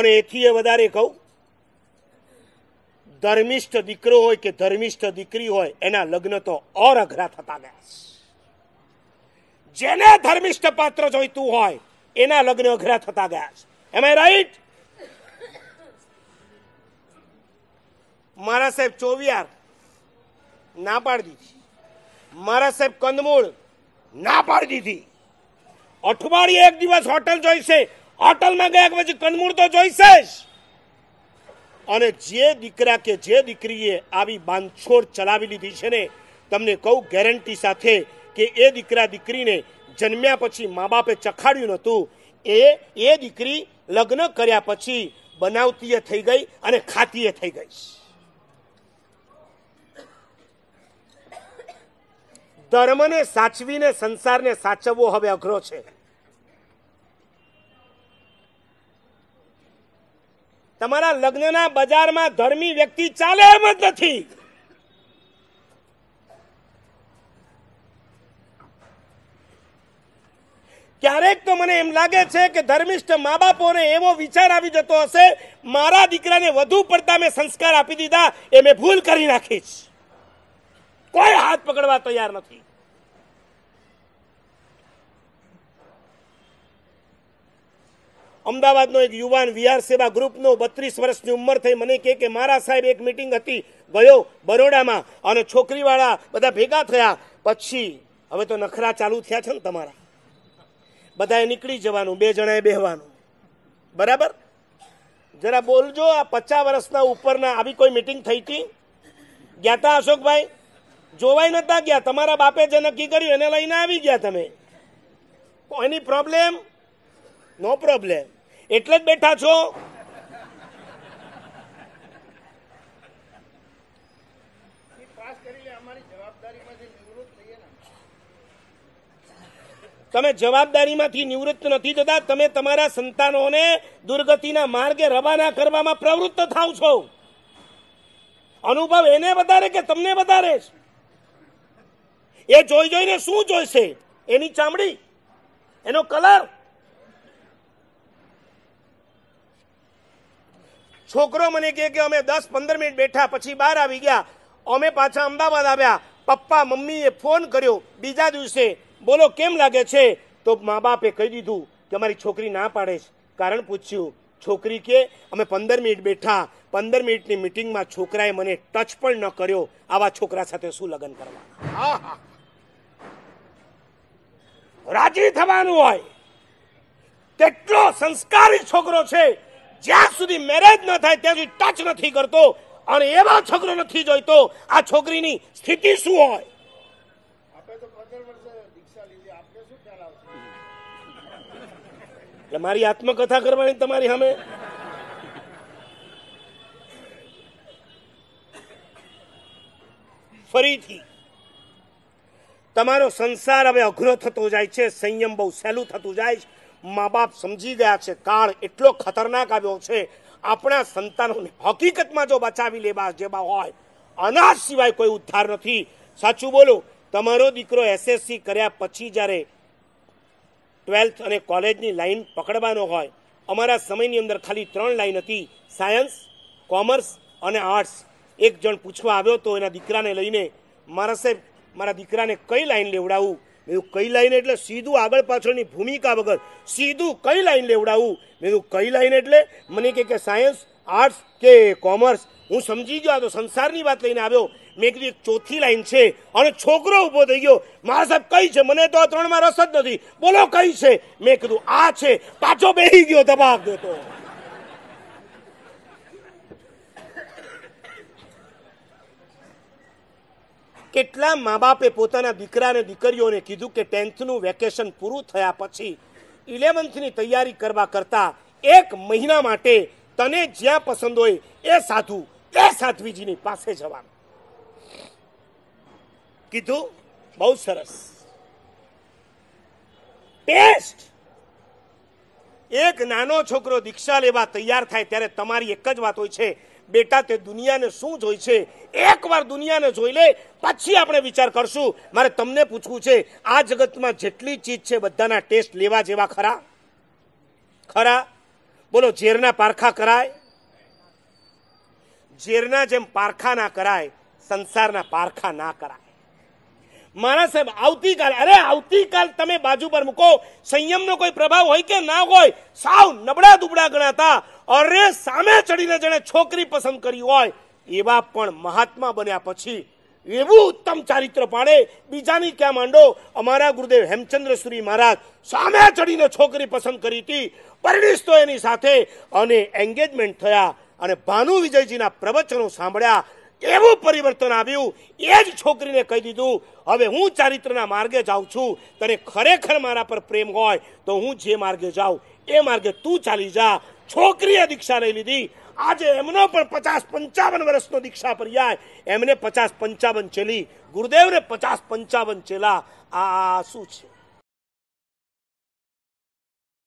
અને એથી એ વધારે કહું ધર્મિષ્ઠ દીકરો હોય કે ધર્મિષ્ઠ દીકરી હોય એના લગ્ન તો ઓર અઘરા થતા ગયા જેને ધર્મિષ્ઠ પાત્ર જોઈતું હોય એના લગ્ન અઘરા થતા ગયા છે એમ આઈ રાઈટ મારા સાહેબ ચોવિયાર ના પાડી દીધી મારા સાહેબ કંદમૂળ ના પાડી દીધી અઠવાડિયે એક દિવસ હોટલ જોઈશે હોટલમાં ગયા પછી કંદમૂળ તો જોઈશે જ અને જે દીકરા કે જે દીકરીએ આવી બાંધછોડ ચલાવી લીધી છે ને તમને કહું ગેરંટી સાથે કે એ દીકરા દીકરીને જન્મ્યા પછી મા બાપે ચખાડ્યું નહોતું એ એ દીકરી લગ્ન કર્યા પછી બનાવતીએ થઈ ગઈ અને ખાતીએ થઈ ગઈ ધર્મને સાચવીને સંસારને સાચવવો હવે અઘરો છે તમારા લગ્નના બજારમાં ધર્મી વ્યક્તિ ચાલે એમ જ નથી ક્યારેક તો મને એમ લાગે છે કે ધર્મિષ્ઠ મા બાપોને એવો વિચાર આવી જતો હશે મારા દીકરાને વધુ પડતા મેં સંસ્કાર આપી દીધા એ મેં ભૂલ કરી નાખીશ કોઈ હાથ પકડવા તૈયાર નથી અમદાવાદનો એક યુવાન વિહાર સેવા ગ્રુપનો બત્રીસ વર્ષની ઉંમર થઈ મને કહે કે મારા સાહેબ એક મિટિંગ હતી ગયો બરોડામાં અને છોકરીવાળા બધા ભેગા થયા પછી હવે તો નખરા ચાલુ થયા છે ને તમારા બધાએ નીકળી જવાનું બે જણાએ બેહવાનું બરાબર જરા બોલજો આ પચાસ વર્ષના ઉપરના આવી કોઈ મિટિંગ થઈ હતી ગયા હતા અશોકભાઈ જોવાઈ નતા ગયા તમારા બાપે જે નક્કી કર્યું એને લઈને આવી ગયા તમે એની પ્રોબ્લેમ નો પ્રોબ્લેમ એટલે જ બેઠા છો તમે જવાબદારીમાંથી નિવૃત્ત નથી થતા તમે તમારા સંતાનોને દુર્ગતિના માર્ગે રવાના કરવામાં પ્રવૃત્ત થાવ છો અનુભવ એને વધારે કે તમને વધારે એ જોઈ જોઈને શું જોઈશે એની ચામડી એનો કલર છોકરો મને કહે કે અમે દસ પંદર મિનિટ બેઠા પછી બહાર આવી ગયા અમે પાછા અમદાવાદ આવ્યા પપ્પા મમ્મીએ ફોન કર્યો બીજા દિવસે બોલો કેમ લાગે છે તો મા બાપે કહી દીધું કે અમારી છોકરી ના પાડે છે કારણ પૂછ્યું છોકરી કે અમે પંદર મિનિટ બેઠા પંદર મિનિટની મિટિંગમાં છોકરાએ મને ટચ પણ ન કર્યો આવા છોકરા સાથે શું લગ્ન કરવા રાજી થવાનું હોય કેટલો સંસ્કારી છોકરો છે જ્યાં સુધી મેરેજ ન થાય ત્યાં સુધી ટચ નથી કરતો અને એવા છોકરો નથી જોઈતો આ છોકરીની સ્થિતિ શું હોય એટલે મારી આત્મકથા કરવાની તમારી સામે ફરીથી તમારો સંસાર હવે અઘરો થતો જાય છે સંયમ બહુ સહેલું થતું જાય છે મા બાપ સમજી ગયા છે કાળ એટલો ખતરનાક આવ્યો છે આપણા સંતાનોને હકીકતમાં જો બચાવી લેવા જેવા હોય અનાજ સિવાય કોઈ ઉદ્ધાર નથી સાચું બોલો તમારો દીકરો એસએસસી કર્યા પછી જ્યારે ટ્વેલ્થ અને કોલેજની લાઈન પકડવાનો હોય અમારા સમયની અંદર ખાલી ત્રણ લાઈન હતી સાયન્સ કોમર્સ અને આર્ટ્સ એક જણ પૂછવા આવ્યો તો એના દીકરાને લઈને મારા સાહેબ મારા દીકરાને કઈ લાઈન લેવડાવું મેં કઈ લાઈન એટલે સીધું આગળ પાછળની ભૂમિકા વગર સીધું કઈ લાઈન લેવડાવું મેં કઈ લાઈન એટલે મને કે સાયન્સ આર્ટ્સ કે કોમર્સ હું સમજી ગયો આ તો સંસારની વાત લઈને આવ્યો મેં કીધું એક ચોથી લાઈન છે અને છોકરો ઉભો થઈ ગયો મારા સાહેબ કઈ છે મને તો ત્રણમાં રસ જ નથી બોલો કઈ છે મેં કીધું આ છે પાછો બેહી ગયો દબાવ દેતો કેટલા મા બાપે પોતાના દીકરા અને દીકરીઓને કીધું કે ટેન્થનું વેકેશન પૂરું થયા પછી ઇલેવન્થની તૈયારી કરવા કરતાં એક મહિના માટે તને જ્યાં પસંદ હોય એ સાધુ એ સાધ્વીજીની પાસે જવાનું કીધું બહુ સરસ ટેસ્ટ એક નાનો છોકરો દીક્ષા લેવા તૈયાર થાય ત્યારે તમારી એક જ વાત હોય છે બેટા તે દુનિયાને શું જોઈ છે એકવાર દુનિયાને જોઈ લે પછી આપણે વિચાર કરશું મારે તમને પૂછવું છે આ જગતમાં જેટલી ચીજ છે બધાના ટેસ્ટ લેવા જેવા ખરા ખરા બોલો ઝેરના પારખા કરાય ઝેરના જેમ પારખા ના કરાય સંસારના પારખા ના કરાય મારા સાહેબ આવતીકાલ અરે આવતીકાલ તમે બાજુ પર મૂકો સંયમનો કોઈ પ્રભાવ હોય કે ના હોય સાવ નબળા દુબળા ગણાતા અરે સામે ચડીને જેણે છોકરી પસંદ કરી હોય એવા પણ મહાત્મા બન્યા પછી એવું ઉત્તમ ચારિત્ર પાડે બીજાની ક્યાં માંડો અમારા ગુરુદેવ હેમચંદ્ર સુરી મહારાજ સામે ચડીને છોકરી પસંદ કરી હતી પરણીશ તો એની સાથે અને એન્ગેજમેન્ટ થયા અને ભાનુ વિજયજીના પ્રવચનો સાંભળ્યા એવું પરિવર્તન આવ્યું એ જ છોકરીને કહી દીધું હવે હું ચારિત્રના માર્ગે જાઉં છું તને ખરેખર મારા પર પ્રેમ હોય તો હું જે માર્ગે જાઉં એ માર્ગે તું ચાલી જા છોકરીએ દીક્ષા લઈ લીધી આજે એમનો પણ પચાસ પંચાવન વર્ષનો દીક્ષા પર્યાય એમને પચાસ પંચાવન ચેલી ગુરુદેવને પચાસ પંચાવન ચેલા આ શું છે